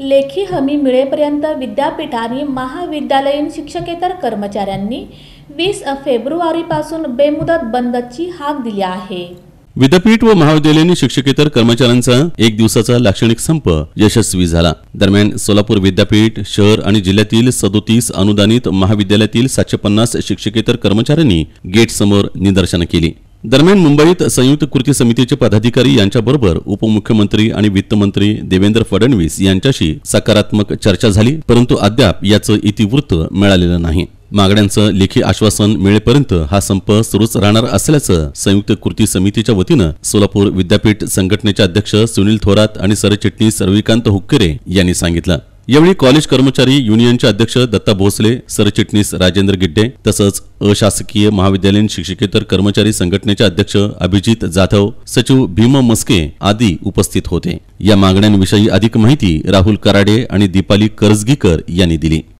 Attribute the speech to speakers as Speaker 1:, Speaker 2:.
Speaker 1: लेखी हमी मिळेपर्यंत विद्यापीठ आणि महाविद्यालयीन शिक्षकेतर कर्मचाऱ्यांनी वीस फेब्रुवारीपासून बेमुदत बंदची हाक दिली आहे
Speaker 2: विद्यापीठ व महाविद्यालयीन शिक्षकेतर कर्मचाऱ्यांचा एक दिवसाचा लाक्षणिक संप यशस्वी झाला दरम्यान सोलापूर विद्यापीठ शहर आणि जिल्ह्यातील सदोतीस अनुदानित महाविद्यालयातील सातशे पन्नास शिक्षकेतर कर्मचाऱ्यांनी गेट समोर निदर्शनं केली दरम्यान मुंबईत संयुक्त कृती समितीचे पदाधिकारी यांच्याबरोबर उपमुख्यमंत्री आणि वित्तमंत्री देवेंद्र फडणवीस यांच्याशी सकारात्मक चर्चा झाली परंतु अद्याप याचं इतिवृत्त मिळालेलं नाही मागण्यांचं लेखी आश्वासन मिळेपर्यंत हा संप सुरूच राहणार असल्याचं संयुक्त कृती समितीच्या वतीनं सोलापूर विद्यापीठ संघटनेचे अध्यक्ष सुनील थोरात आणि सरचिटणीस रविकांत हुक्केरे यांनी सांगितलं यावेळी कॉलेज कर्मचारी युनियनचे अध्यक्ष दत्ता भोसले सरचिटणीस राजेंद्र गिड्डे तसंच अशासकीय महाविद्यालयीन शिक्षकेतर कर्मचारी संघटनेचे अध्यक्ष अभिजित जाधव सचिव भीम मस्के आदी उपस्थित होते या मागण्यांविषयी अधिक माहिती राहुल कराडे आणि दीपाली करजगीकर यांनी दिली